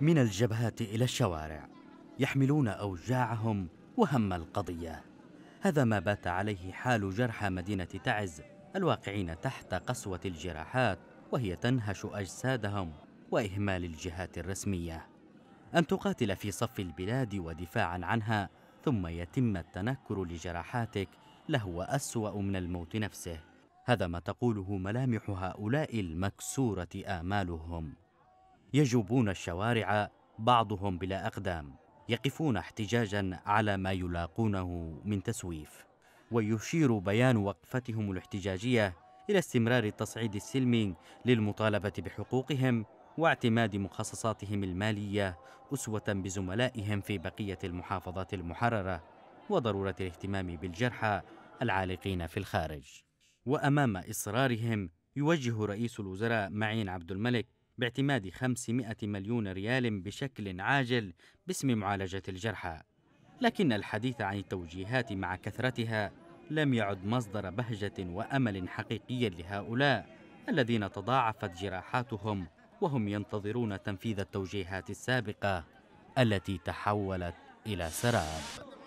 من الجبهات إلى الشوارع يحملون أوجاعهم وهم القضية هذا ما بات عليه حال جرحى مدينة تعز الواقعين تحت قسوة الجراحات وهي تنهش أجسادهم وإهمال الجهات الرسمية أن تقاتل في صف البلاد ودفاعا عنها ثم يتم التنكر لجراحاتك لهو أسوأ من الموت نفسه هذا ما تقوله ملامح هؤلاء المكسورة آمالهم يجوبون الشوارع بعضهم بلا أقدام يقفون احتجاجا على ما يلاقونه من تسويف ويشير بيان وقفتهم الاحتجاجية إلى استمرار التصعيد السلمي للمطالبة بحقوقهم واعتماد مخصصاتهم المالية أسوة بزملائهم في بقية المحافظات المحررة وضرورة الاهتمام بالجرحى العالقين في الخارج وأمام إصرارهم يوجه رئيس الوزراء معين عبد الملك باعتماد 500 مليون ريال بشكل عاجل باسم معالجة الجرحى لكن الحديث عن التوجيهات مع كثرتها لم يعد مصدر بهجة وأمل حقيقي لهؤلاء الذين تضاعفت جراحاتهم وهم ينتظرون تنفيذ التوجيهات السابقة التي تحولت إلى سراب